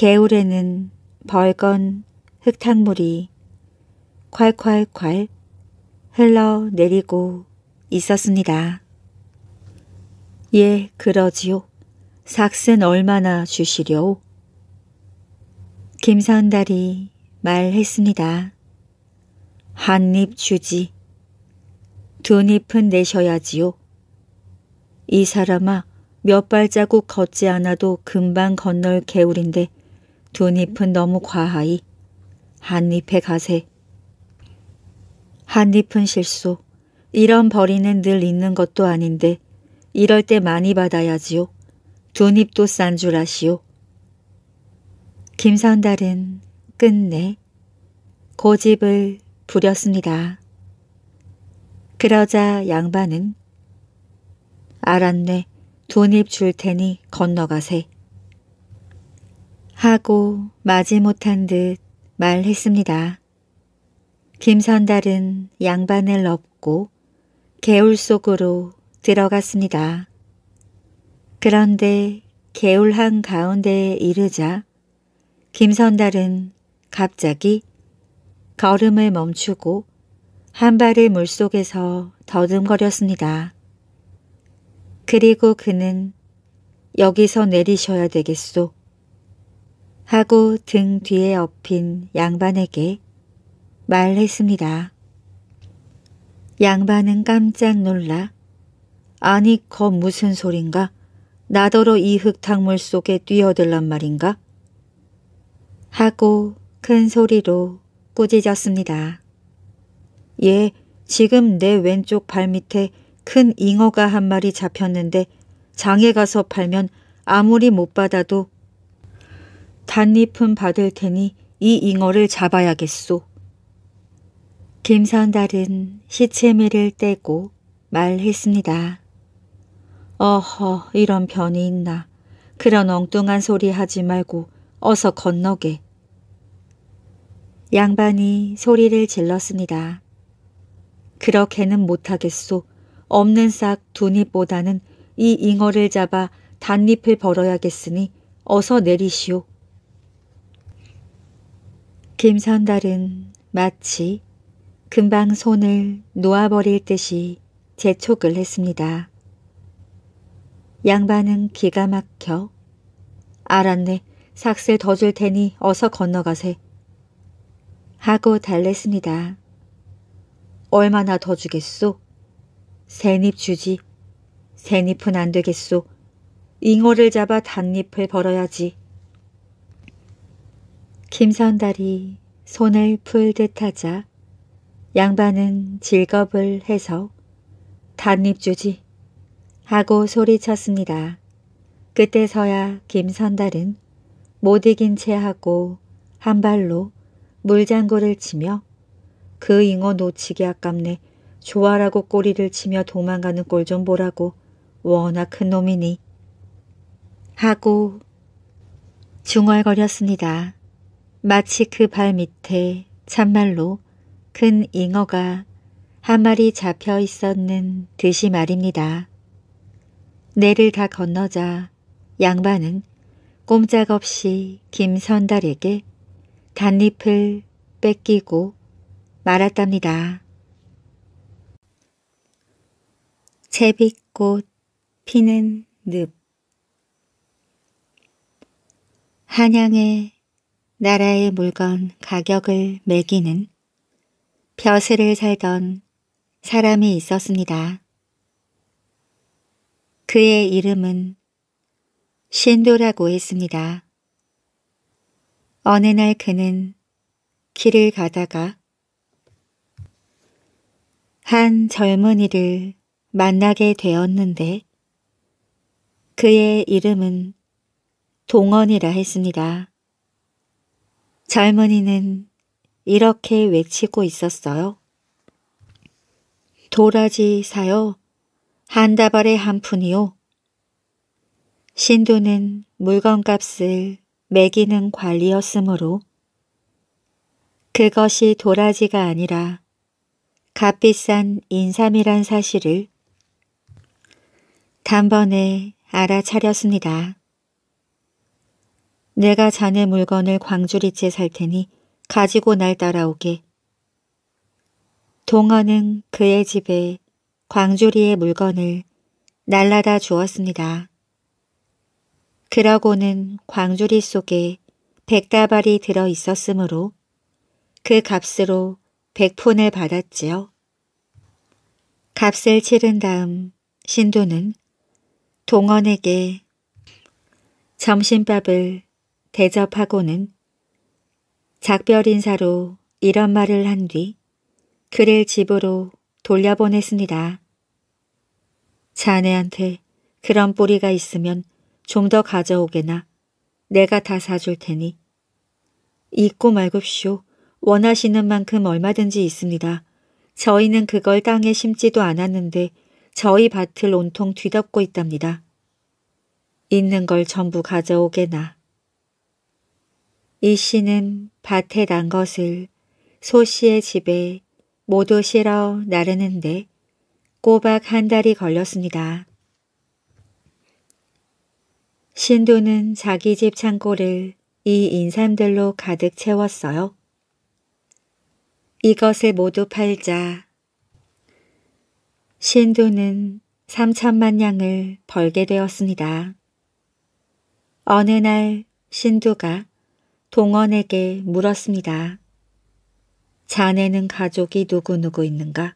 개울에는 벌건 흙탕물이 콸콸콸 흘러내리고 있었습니다. 예, 그러지요. 삭센 얼마나 주시려 김선달이 말했습니다. 한 입 주지. 두잎은 내셔야지요. 이 사람아 몇 발자국 걷지 않아도 금방 건널 개울인데 두 잎은 너무 과하이. 한잎에 가세. 한 잎은 실소. 이런 벌이는 늘 있는 것도 아닌데 이럴 때 많이 받아야지요. 두 잎도 싼 줄 아시오. 김선달은 끝내 고집을 부렸습니다. 그러자 양반은 알았네. 돈입줄 테니 건너가세. 하고 마지 못한 듯 말했습니다. 김선달은 양반을 업고 개울 속으로 들어갔습니다. 그런데 개울 한 가운데에 이르자 김선달은 갑자기 걸음을 멈추고 한 발을 물속에서 더듬거렸습니다. 그리고 그는 여기서 내리셔야 되겠소. 하고 등 뒤에 엎인 양반에게 말했습니다. 양반은 깜짝 놀라 아니 거 무슨 소린가? 나더러 이 흙탕물 속에 뛰어들란 말인가? 하고 큰 소리로 꾸짖었습니다. 예, 지금 내 왼쪽 발 밑에 큰 잉어가 한 마리 잡혔는데 장에 가서 팔면 아무리 못 받아도 단잎은 받을 테니 이 잉어를 잡아야겠소. 김선달은 시체미를 떼고 말했습니다. 어허 이런 변이 있나. 그런 엉뚱한 소리 하지 말고 어서 건너게. 양반이 소리를 질렀습니다. 그렇게는 못하겠소. 없는 싹 두잎보다는 이 잉어를 잡아 단잎을 벌어야겠으니 어서 내리시오. 김선달은 마치 금방 손을 놓아버릴 듯이 재촉을 했습니다. 양반은 기가 막혀 알았네. 삭슬 더 줄 테니 어서 건너가세. 하고 달랬습니다. 얼마나 더 주겠소? 세잎 주지. 세잎은 안 되겠소. 잉어를 잡아 단잎을 벌어야지. 김선달이 손을 풀듯 하자 양반은 질겁을 해서 단잎 주지 하고 소리쳤습니다. 그때서야 김선달은 못 이긴 채 하고 한 발로 물장구를 치며 그 잉어 놓치기 아깝네 좋아라고 꼬리를 치며 도망가는 꼴 좀 보라고 워낙 큰 놈이니 하고 중얼거렸습니다. 마치 그 발 밑에 참말로 큰 잉어가 한 마리 잡혀 있었는 듯이 말입니다. 내를 다 건너자 양반은 꼼짝없이 김선달에게 단잎을 뺏기고 말았답니다. 제비꽃 피는 늪 한양의 나라의 물건 가격을 매기는 벼슬을 살던 사람이 있었습니다. 그의 이름은 신도라고 했습니다. 어느 날 그는 길을 가다가 한 젊은이를 만나게 되었는데 그의 이름은 동원이라 했습니다. 젊은이는 이렇게 외치고 있었어요. 도라지 사요. 한 다발에 한 푼이요. 신도는 물건값을 매기는 관리였으므로 그것이 도라지가 아니라 값비싼 인삼이란 사실을 단번에 알아차렸습니다. 내가 자네 물건을 광주리째 살 테니 가지고 날 따라오게. 동원은 그의 집에 광주리의 물건을 날라다 주었습니다. 그러고는 광주리 속에 백다발이 들어 있었으므로 그 값으로 백푼을 받았지요. 값을 치른 다음 신도는 동원에게 점심밥을 대접하고는 작별 인사로 이런 말을 한 뒤 그를 집으로 돌려보냈습니다. 자네한테 그런 뿌리가 있으면 좀 더 가져오게나 내가 다 사줄 테니. 잊고 말굽쇼. 원하시는 만큼 얼마든지 있습니다. 저희는 그걸 땅에 심지도 않았는데 저희 밭을 온통 뒤덮고 있답니다. 있는 걸 전부 가져오게나. 이 씨는 밭에 난 것을 소 씨의 집에 모두 실어 나르는데 꼬박 한 달이 걸렸습니다. 신도는 자기 집 창고를 이 인삼들로 가득 채웠어요. 이것을 모두 팔자. 신도는 3천만 양을 벌게 되었습니다. 어느 날 신도가 동원에게 물었습니다. 자네는 가족이 누구누구 있는가?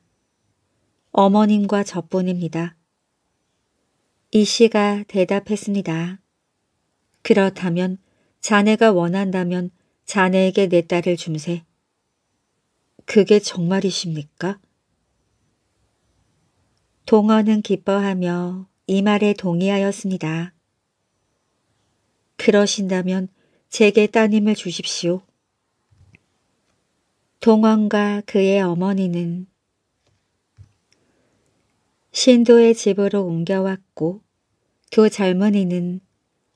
어머님과 저뿐입니다. 이 씨가 대답했습니다. 그렇다면 자네가 원한다면 자네에게 내 딸을 줌세. 그게 정말이십니까? 동원은 기뻐하며 이 말에 동의하였습니다. 그러신다면 제게 따님을 주십시오. 동원과 그의 어머니는 신도의 집으로 옮겨왔고 두 젊은이는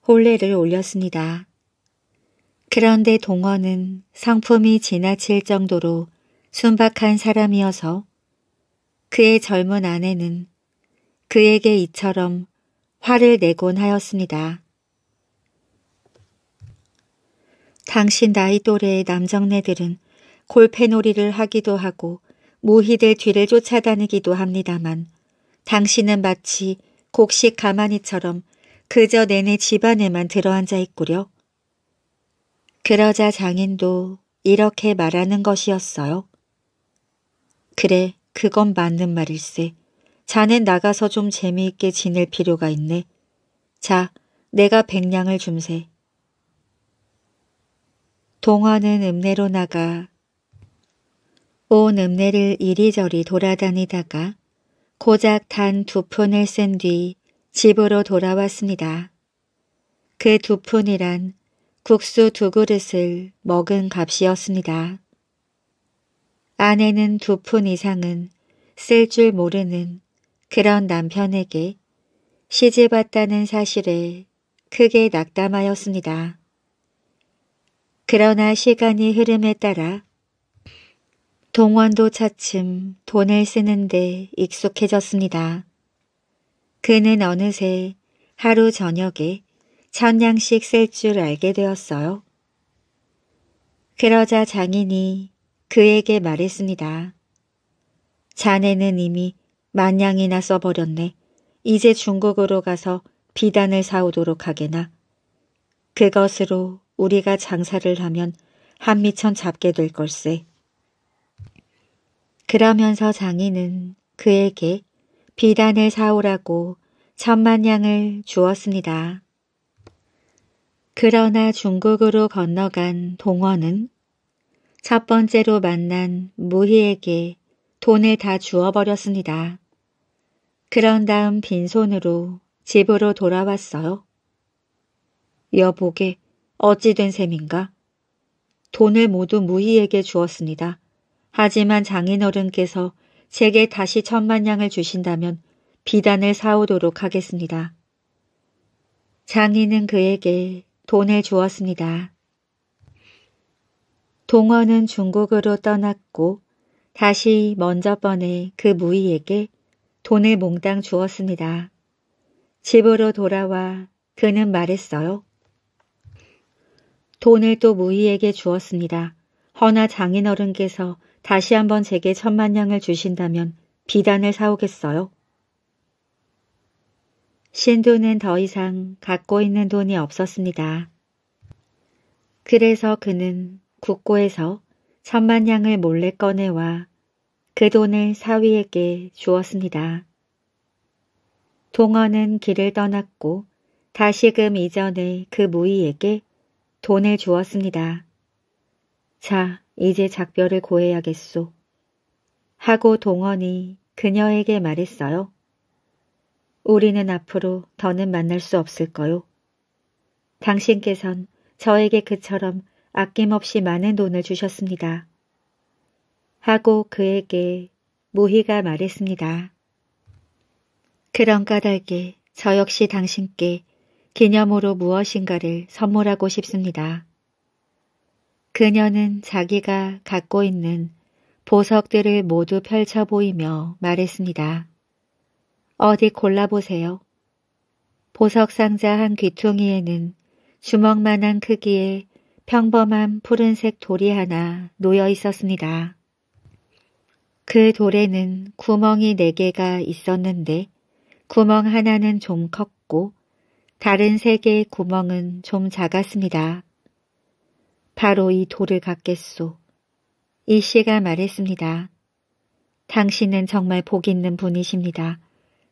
홀례를 올렸습니다. 그런데 동원은 성품이 지나칠 정도로 순박한 사람이어서 그의 젊은 아내는 그에게 이처럼 화를 내곤 하였습니다. 당신 나이 또래의 남정네들은 골패놀이를 하기도 하고 무희들 뒤를 쫓아다니기도 합니다만 당신은 마치 곡식 가마니처럼 그저 내내 집안에만 들어앉아 있구려. 그러자 장인도 이렇게 말하는 것이었어요. 그래, 그건 맞는 말일세. 자넨 나가서 좀 재미있게 지낼 필요가 있네. 자, 내가 백냥을 줌세. 동화는 읍내로 나가 온 읍내를 이리저리 돌아다니다가 고작 단 두 푼을 쓴 뒤 집으로 돌아왔습니다. 그 두 푼이란 국수 두 그릇을 먹은 값이었습니다. 아내는 두 푼 이상은 쓸 줄 모르는 그런 남편에게 시집 왔다는 사실에 크게 낙담하였습니다. 그러나 시간이 흐름에 따라 동원도 차츰 돈을 쓰는데 익숙해졌습니다. 그는 어느새 하루 저녁에 천냥씩 쓸 줄 알게 되었어요. 그러자 장인이 그에게 말했습니다. 자네는 이미 만냥이나 써버렸네. 이제 중국으로 가서 비단을 사오도록 하게나. 그것으로 우리가 장사를 하면 한미천 잡게 될 걸세. 그러면서 장인은 그에게 비단을 사오라고 천만 냥을 주었습니다. 그러나 중국으로 건너간 동원은 첫 번째로 만난 무희에게 돈을 다 주어버렸습니다. 그런 다음 빈손으로 집으로 돌아왔어요. 여보게 어찌 된 셈인가? 돈을 모두 무희에게 주었습니다. 하지만 장인어른께서 제게 다시 천만 냥을 주신다면 비단을 사오도록 하겠습니다. 장인은 그에게 돈을 주었습니다. 동원은 중국으로 떠났고 다시 먼저 번에 그 무희에게 돈을 몽땅 주었습니다. 집으로 돌아와 그는 말했어요. 돈을 또 무희에게 주었습니다. 허나 장인어른께서 다시 한번 제게 천만냥을 주신다면 비단을 사오겠어요? 신도는 더 이상 갖고 있는 돈이 없었습니다. 그래서 그는 국고에서 천만냥을 몰래 꺼내와 그 돈을 사위에게 주었습니다. 동원은 길을 떠났고 다시금 이전에그 무희에게 돈을 주었습니다. 자, 이제 작별을 고해야겠소. 하고 동원이 그녀에게 말했어요. 우리는 앞으로 더는 만날 수 없을 거요. 당신께선 저에게 그처럼 아낌없이 많은 돈을 주셨습니다. 하고 그에게 무희가 말했습니다. 그런 까닭에 저 역시 당신께 기념으로 무엇인가를 선물하고 싶습니다. 그녀는 자기가 갖고 있는 보석들을 모두 펼쳐 보이며 말했습니다. 어디 골라보세요. 보석 상자 한 귀퉁이에는 주먹만한 크기의 평범한 푸른색 돌이 하나 놓여 있었습니다. 그 돌에는 구멍이 네개가 있었는데 구멍 하나는 좀 컸고 다른 세 개의 구멍은 좀 작았습니다. 바로 이 돌을 갖겠소. 이 씨가 말했습니다. 당신은 정말 복 있는 분이십니다.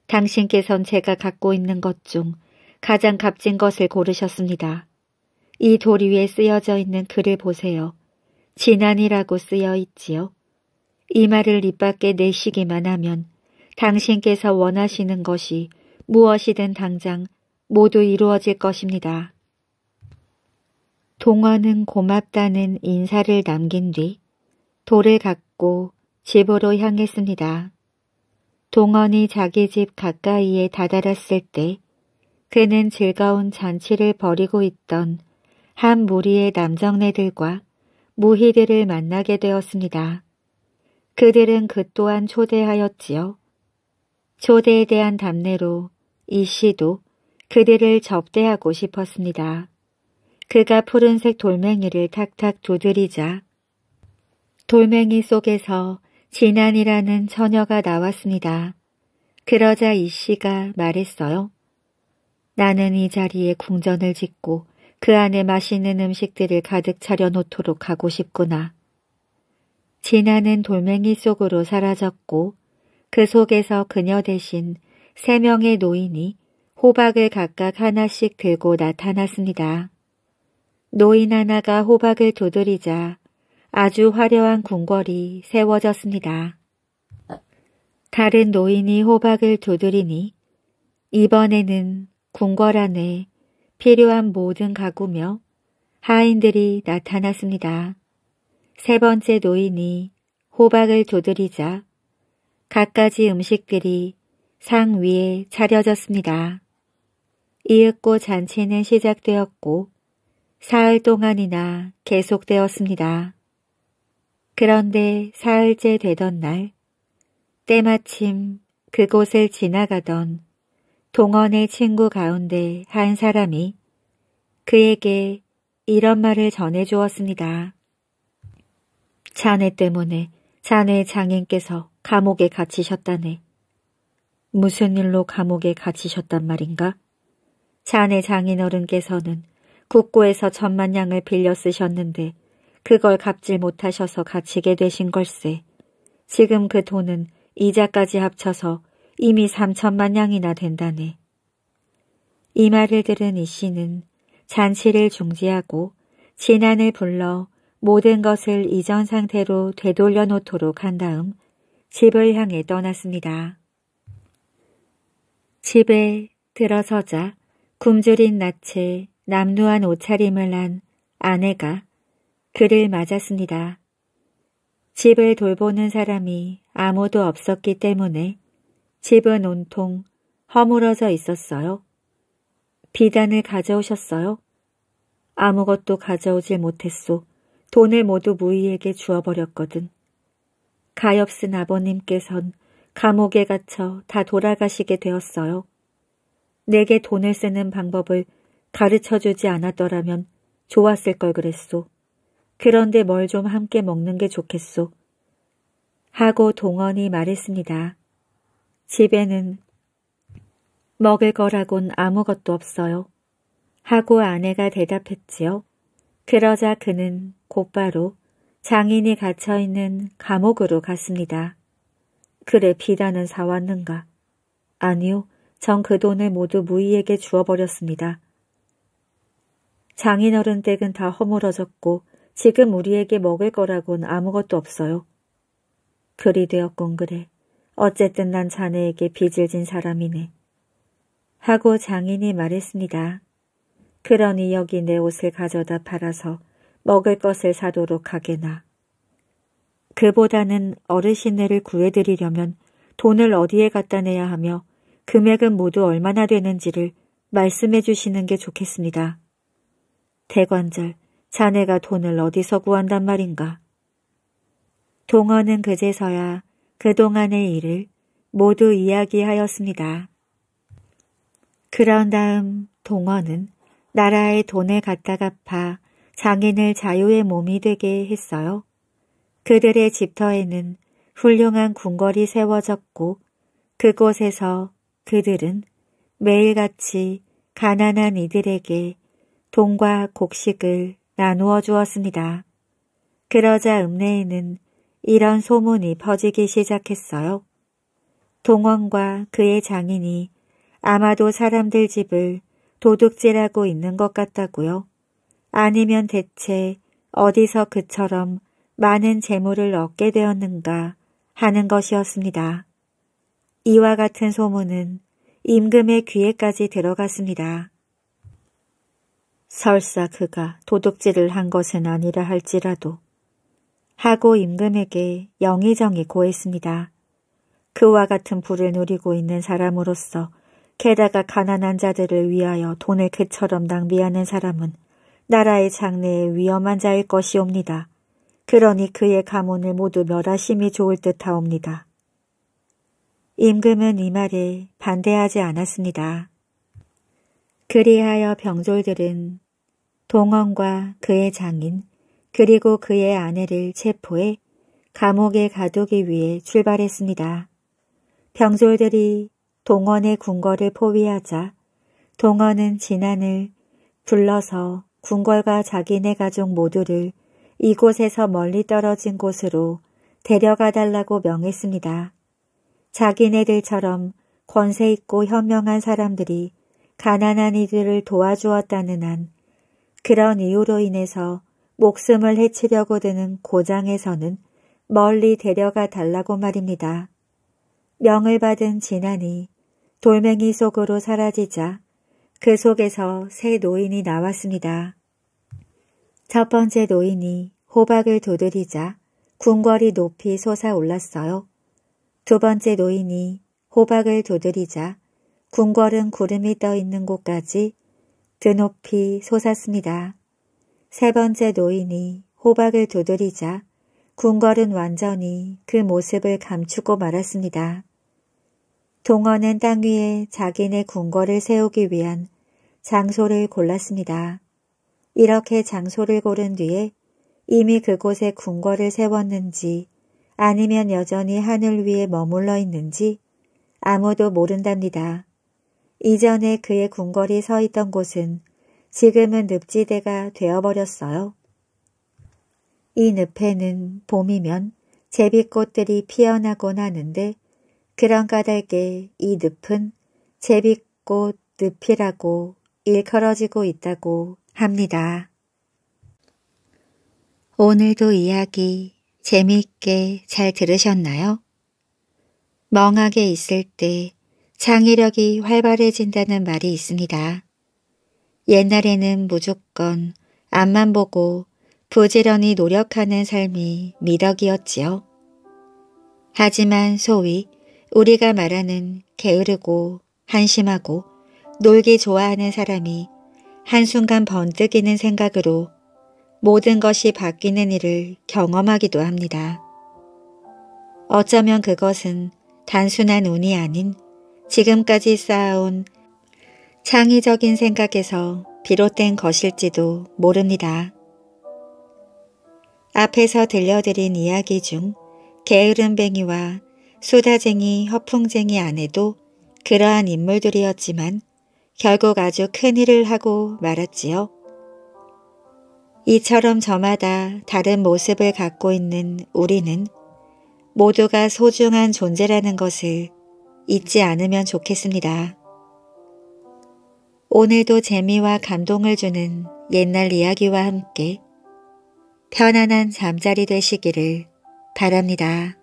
당신께선 제가 갖고 있는 것 중 가장 값진 것을 고르셨습니다. 이 돌 위에 쓰여져 있는 글을 보세요. 진안이라고 쓰여 있지요. 이 말을 입 밖에 내시기만 하면 당신께서 원하시는 것이 무엇이든 당장 모두 이루어질 것입니다. 동원은 고맙다는 인사를 남긴 뒤 돌을 갖고 집으로 향했습니다. 동원이 자기 집 가까이에 다다랐을 때 그는 즐거운 잔치를 벌이고 있던 한 무리의 남정네들과 무희들을 만나게 되었습니다. 그들은 그 또한 초대하였지요. 초대에 대한 답례로 이 씨도 그들을 접대하고 싶었습니다. 그가 푸른색 돌멩이를 탁탁 두드리자 돌멩이 속에서 진안이라는 처녀가 나왔습니다. 그러자 이 씨가 말했어요. 나는 이 자리에 궁전을 짓고 그 안에 맛있는 음식들을 가득 차려놓도록 하고 싶구나. 진안은 돌멩이 속으로 사라졌고 그 속에서 그녀 대신 세 명의 노인이 호박을 각각 하나씩 들고 나타났습니다. 노인 하나가 호박을 두드리자 아주 화려한 궁궐이 세워졌습니다. 다른 노인이 호박을 두드리니 이번에는 궁궐 안에 필요한 모든 가구며 하인들이 나타났습니다. 세 번째 노인이 호박을 두드리자 갖가지 음식들이 상 위에 차려졌습니다. 이윽고 잔치는 시작되었고 사흘 동안이나 계속되었습니다. 그런데 사흘째 되던 날 때마침 그곳을 지나가던 동원의 친구 가운데 한 사람이 그에게 이런 말을 전해주었습니다. 자네 때문에 자네 장인께서 감옥에 갇히셨다네. 무슨 일로 감옥에 갇히셨단 말인가? 자네 장인어른께서는 국고에서 천만 냥을 빌려 쓰셨는데 그걸 갚질 못하셔서 갇히게 되신 걸세. 지금 그 돈은 이자까지 합쳐서 이미 삼천만 냥이나 된다네. 이 말을 들은 이 씨는 잔치를 중지하고 진안을 불러 모든 것을 이전 상태로 되돌려 놓도록 한 다음 집을 향해 떠났습니다. 집에 들어서자 굶주린 낯에 남루한 옷차림을 한 아내가 그를 맞았습니다. 집을 돌보는 사람이 아무도 없었기 때문에 집은 온통 허물어져 있었어요. 비단을 가져오셨어요? 아무것도 가져오질 못했소. 돈을 모두 무희에게 주어버렸거든. 가엾은 아버님께선 감옥에 갇혀 다 돌아가시게 되었어요. 내게 돈을 쓰는 방법을 가르쳐주지 않았더라면 좋았을 걸 그랬소. 그런데 뭘 좀 함께 먹는 게 좋겠소. 하고 동원이 말했습니다. 집에는 먹을 거라곤 아무것도 없어요. 하고 아내가 대답했지요. 그러자 그는 곧바로 장인이 갇혀있는 감옥으로 갔습니다. 그래 비단은 사왔는가? 아니요. 전그 돈을 모두 무희에게 주어버렸습니다. 장인어른 댁은 다 허물어졌고 지금 우리에게 먹을 거라곤 아무것도 없어요. 그리 되었군 그래. 어쨌든 난 자네에게 빚을 진 사람이네. 하고 장인이 말했습니다. 그러니 여기 내 옷을 가져다 팔아서 먹을 것을 사도록 하게나. 그보다는 어르신네를 구해드리려면 돈을 어디에 갖다 내야 하며 금액은 모두 얼마나 되는지를 말씀해 주시는 게 좋겠습니다. 대관절, 자네가 돈을 어디서 구한단 말인가? 동원은 그제서야 그동안의 일을 모두 이야기하였습니다. 그런 다음 동원은 나라의 돈을 갖다 갚아 장인을 자유의 몸이 되게 했어요. 그들의 집터에는 훌륭한 궁궐이 세워졌고 그곳에서 그들은 매일같이 가난한 이들에게 돈과 곡식을 나누어 주었습니다. 그러자 읍내에는 이런 소문이 퍼지기 시작했어요. 동원과 그의 장인이 아마도 사람들 집을 도둑질하고 있는 것 같다고요. 아니면 대체 어디서 그처럼 많은 재물을 얻게 되었는가 하는 것이었습니다. 이와 같은 소문은 임금의 귀에까지 들어갔습니다. 설사 그가 도둑질을 한 것은 아니라 할지라도 하고 임금에게 영의정이 고했습니다. 그와 같은 부를 누리고 있는 사람으로서 게다가 가난한 자들을 위하여 돈을 그처럼 낭비하는 사람은 나라의 장래에 위험한 자일 것이옵니다. 그러니 그의 가문을 모두 멸하심이 좋을 듯하옵니다. 임금은 이 말에 반대하지 않았습니다. 그리하여 병졸들은 동원과 그의 장인 그리고 그의 아내를 체포해 감옥에 가두기 위해 출발했습니다. 병졸들이 동원의 궁궐을 포위하자 동원은 진안을 불러서 궁궐과 자기네 가족 모두를 이곳에서 멀리 떨어진 곳으로 데려가달라고 명했습니다. 자기네들처럼 권세 있고 현명한 사람들이 가난한 이들을 도와주었다는 한 그런 이유로 인해서 목숨을 해치려고 드는 고장에서는 멀리 데려가 달라고 말입니다. 명을 받은 진안이 돌멩이 속으로 사라지자 그 속에서 새 노인이 나왔습니다. 첫 번째 노인이 호박을 두드리자 궁궐이 높이 솟아올랐어요. 두 번째 노인이 호박을 두드리자 궁궐은 구름이 떠 있는 곳까지 드높이 솟았습니다. 세 번째 노인이 호박을 두드리자 궁궐은 완전히 그 모습을 감추고 말았습니다. 동원은 땅 위에 자기네 궁궐을 세우기 위한 장소를 골랐습니다. 이렇게 장소를 고른 뒤에 이미 그곳에 궁궐을 세웠는지 아니면 여전히 하늘 위에 머물러 있는지 아무도 모른답니다. 이전에 그의 궁궐이 서 있던 곳은 지금은 늪지대가 되어버렸어요. 이 늪에는 봄이면 제비꽃들이 피어나곤 하는데 그런 까닭에 이 늪은 제비꽃 늪이라고 일컬어지고 있다고 합니다. 오늘도 이야기 재미있게 잘 들으셨나요? 멍하게 있을 때 창의력이 활발해진다는 말이 있습니다. 옛날에는 무조건 앞만 보고 부지런히 노력하는 삶이 미덕이었지요. 하지만 소위 우리가 말하는 게으르고 한심하고 놀기 좋아하는 사람이 한순간 번뜩이는 생각으로 모든 것이 바뀌는 일을 경험하기도 합니다. 어쩌면 그것은 단순한 운이 아닌 지금까지 쌓아온 창의적인 생각에서 비롯된 것일지도 모릅니다. 앞에서 들려드린 이야기 중 게으름뱅이와 수다쟁이 허풍쟁이 안에도 그러한 인물들이었지만 결국 아주 큰 일을 하고 말았지요. 이처럼 저마다 다른 모습을 갖고 있는 우리는 모두가 소중한 존재라는 것을 잊지 않으면 좋겠습니다. 오늘도 재미와 감동을 주는 옛날 이야기와 함께 편안한 잠자리 되시기를 바랍니다.